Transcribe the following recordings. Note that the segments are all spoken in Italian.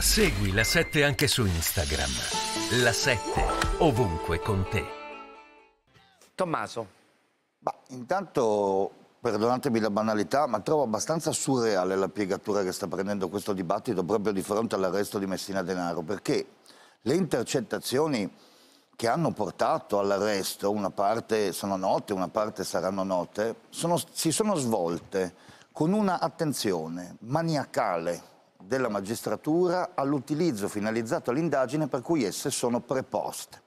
Segui la 7 anche su Instagram. La 7 ovunque con te. Tommaso. Ma intanto perdonatemi la banalità, ma trovo abbastanza surreale la piegatura che sta prendendo questo dibattito proprio di fronte all'arresto di Messina Denaro, perché le intercettazioni che hanno portato all'arresto, una parte sono note, una parte saranno note, sono, si sono svolte con una attenzione maniacale della magistratura all'utilizzo finalizzato all'indagine per cui esse sono preposte.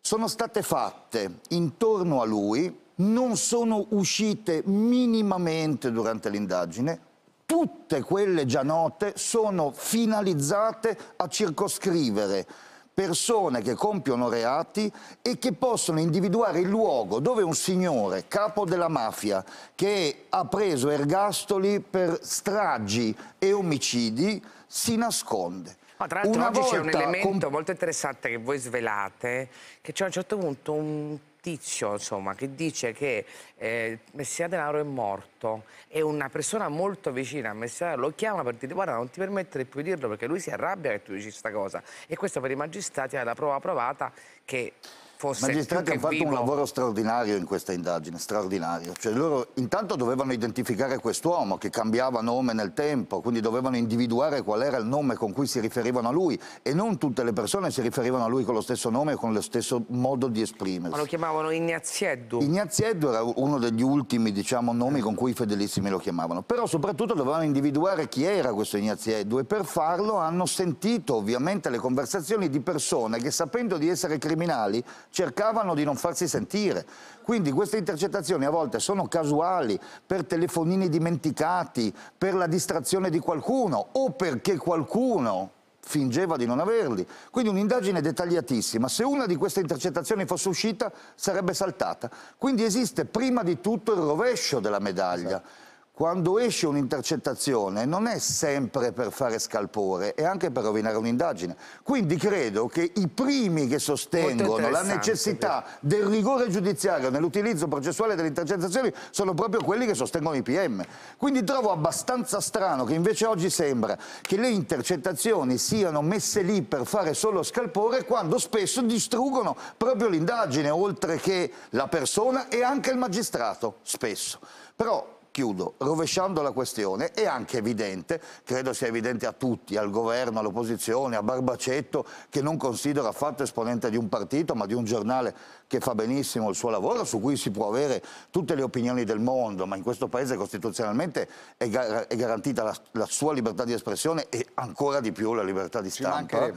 Sono state fatte intorno a lui, non sono uscite minimamente durante l'indagine, tutte quelle già note sono finalizzate a circoscrivere persone che compiono reati e che possono individuare il luogo dove un signore, capo della mafia, che ha preso ergastoli per stragi e omicidi, si nasconde. No, tra l'altro oggi c'è un elemento molto interessante che voi svelate, che c'è a un certo punto un tizio insomma, che dice che eh, Messia Denaro è morto e una persona molto vicina a Messia Denaro lo chiama per dire guarda non ti permettere più di dirlo perché lui si arrabbia che tu dici questa cosa e questo per i magistrati è la prova provata che fosse... I magistrati hanno fatto vivo... un lavoro straordinario in questa indagine, straordinario. Cioè loro intanto dovevano identificare quest'uomo che cambiava nome nel tempo, quindi dovevano individuare qual era il nome con cui si riferivano a lui e non tutte le persone si riferivano a lui con lo stesso nome e con lo stesso modo di esprimersi. Ma lo chiamavano Ignazieddu. Ignazieddu era uno degli ultimi diciamo, nomi con cui i fedelissimi lo chiamavano, però soprattutto dovevano individuare chi era questo Ignazieddu e per farlo hanno sentito ovviamente le conversazioni di persone che sapendo di essere criminali cercavano di non farsi sentire. Quindi queste intercettazioni a volte sono casuali per telefonini dimenticati, per la distrazione di qualcuno o perché qualcuno fingeva di non averli. Quindi un'indagine dettagliatissima. Se una di queste intercettazioni fosse uscita, sarebbe saltata. Quindi esiste prima di tutto il rovescio della medaglia. Esatto quando esce un'intercettazione non è sempre per fare scalpore, è anche per rovinare un'indagine. Quindi credo che i primi che sostengono la necessità del rigore giudiziario nell'utilizzo processuale delle intercettazioni sono proprio quelli che sostengono i PM. Quindi trovo abbastanza strano che invece oggi sembra che le intercettazioni siano messe lì per fare solo scalpore quando spesso distruggono proprio l'indagine, oltre che la persona e anche il magistrato, spesso. Però chiudo, rovesciando la questione, è anche evidente, credo sia evidente a tutti, al governo, all'opposizione, a Barbacetto, che non considero affatto esponente di un partito, ma di un giornale che fa benissimo il suo lavoro, su cui si può avere tutte le opinioni del mondo, ma in questo paese costituzionalmente è, gar è garantita la, la, sua libertà di espressione e ancora di più la libertà di stampa.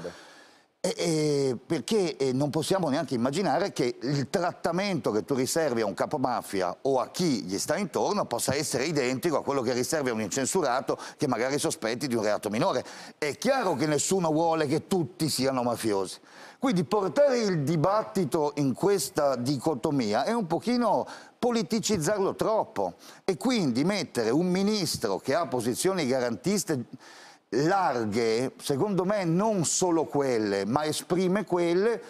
E, e, perché eh, non possiamo neanche immaginare che il trattamento che tu riservi a un capo mafia o a chi gli sta intorno possa essere identico a quello che riservi a un incensurato che magari sospetti di un reato minore. È chiaro che nessuno vuole che tutti siano mafiosi. Quindi portare il dibattito in questa dicotomia è un pochino politicizzarlo troppo e quindi mettere un ministro che ha posizioni garantiste larghe, secondo me non solo quelle, ma esprime quelle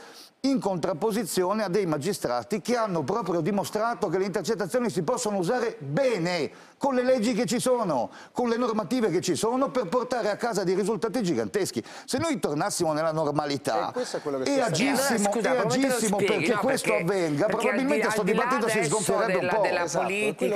in contrapposizione a dei magistrati che hanno proprio dimostrato che le intercettazioni si possono usare bene con le leggi che ci sono, con le normative che ci sono per portare a casa dei risultati giganteschi. Se noi tornassimo nella normalità eh, e, e agissimo, Scusa, e agissimo spieghi, perché no, questo perché, avvenga, perché probabilmente questo di dibattito si sgonfierebbe un po'. Della esatto. politica,